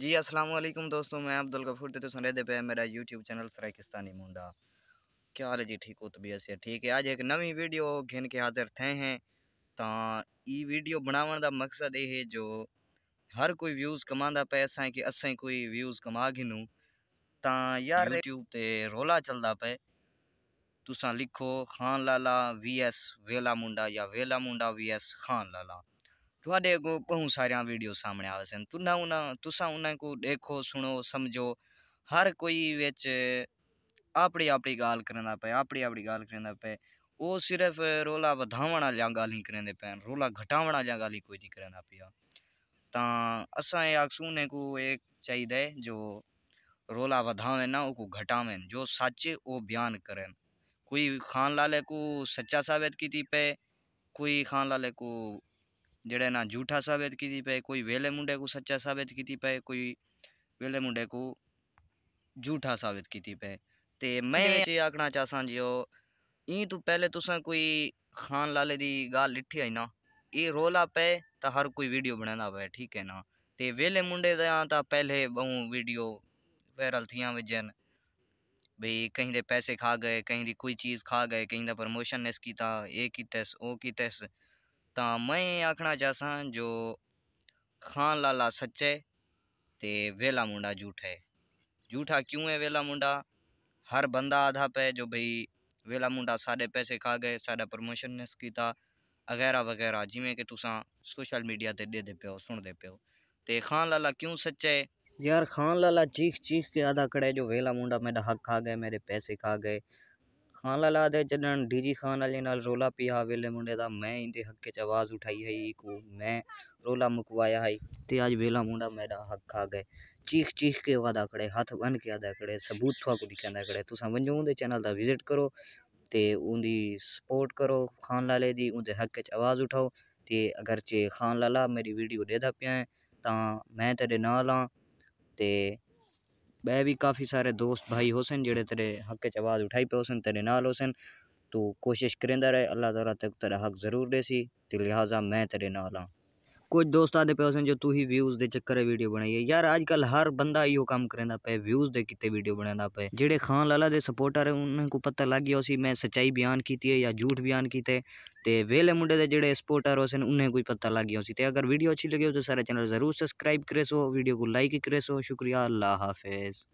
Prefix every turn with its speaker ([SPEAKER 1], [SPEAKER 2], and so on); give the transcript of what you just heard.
[SPEAKER 1] जी अस्सलाम वालेकुम दोस्तों मैं अब्दुल गफूर तो रहे पे मेरा यूट्यूब चैनल सराकिस्तानी मुंडा क्या हाल है जी ठीक हो तबीयत से ठीक है आज एक नवी वीडियो घिन के हाजिर थे हैं तो ये वीडियो बनावन का मकसद ये जो हर कोई व्यूज़ कमांदा पे असें कि असें कोई व्यूज़ कमा घिनू तो यार यूट्यूब ते रोला चलता पे तुसा लिखो खान लाला वी एस वेला मुंडा या वेला मुंडा वी एस खान लाला थोड़े अगो बहुत सारे वीडियो सामने आ सन तुना उन्हें तुसा उन्हें को देखो सुनो समझो हर कोई बिच अपनी अपनी गाल करा पे अपनी अपनी गाल करा पे वो सिर्फ रौला बधाव आलिया गल ही कर पे रौला घटाव आलिया गल ही कोई नहीं करा पे तो असा सुने को एक चाहिए जो रौला बधावे ना वो घटावे जो सच वो बयान करें कोई खान लाले को सच्चा साबित की पे कोई खान लाले को जड़े ना झूठा साबित की पाए कोई वेले मुंडे को सच्चा साबित की पे कोई वेले मुंडे को झूठा साबित की पाए ते मैं ये आखना चाहसा जी ई तो पहले तुसा कोई खान लाले दी गाल लिठी आई ना ये रोला पे तो हर कोई वीडियो बनाना पे ठीक है ना ते वेले मुंडे तो पहले बहु वीडियो वायरल थी विजन भाई कहीं दे पैसे खा गए कहीं दी कोई चीज़ खा गए कहीं दा प्रमोशन इसकी था ये की तस वो मैं ਮੈਂ आखना चाहसा जो खान लाला ਸੱਚੇ ਤੇ वेला मुंडा झूठ है झूठा क्यों है वेला मुंडा हर बंदा आधा पे जो भाई वेला मुंडा साढ़े पैसे खा गए साढ़ा प्रमोशन निस कीता वगैरह वगैरह जिमें कि तुसा सोशल मीडिया से देते पे हो सुन दे हो तो खान लाला क्यों सच है यार खान लाला चीख चीख के आधा कड़े जो वेला मुंडा मेरा हक खा गए मेरे पैसे खा गए खान लाला जन डी डीजी खान वाले नाल रोला पिया वेले मुंडे दा मैं इंदे हक के आवाज उठाई है को मैं रोला मुकवाया है ते आज वेला मुंडा मेरा हक खा गए चीख चीख के वादा खड़े हाथ बन के आदा खड़े सबूत थवा को दिखांदा खड़े तुसा वंजो उंदे चैनल दा विजिट करो ते उंदी सपोर्ट करो खान लाले दी उंदे हक के आवाज उठाओ ते अगर जे खान लाला मेरी वीडियो देदा पिया है ता मैं तेरे नाल हां ते वह भी काफ़ी सारे दोस्त भाई होसन जेडे तेरे हक च आवाज़ उठाई पे होसन तेरे नाल होसन तू कोशिश करेंदा रहे अल्लाह तक तेरा हक जरूर देसी तो लिहाजा मैं तेरे नाल हाँ कुछ दोस्त आते पे जो तू ही व्यूज दे चक्कर वीडियो बनाई है यार आजकल हर बंदा इो काम करेंदा पे व्यूज दे कितने वीडियो बनाया पे जेडे खान लाला दे सपोर्टर है उन्हें को पता लग गया उसी मैं सच्चाई बयान की है या झूठ बयान कीते ते वेले मुंडे दे जेडे सपोर्टर हो सन उन्हें कोई पता लग गया उसी ते अगर वीडियो अच्छी लगी हो तो सारे चैनल जरूर सब्सक्राइब करे सो वीडियो को लाइक करे सो शुक्रिया अल्लाह हाफिज़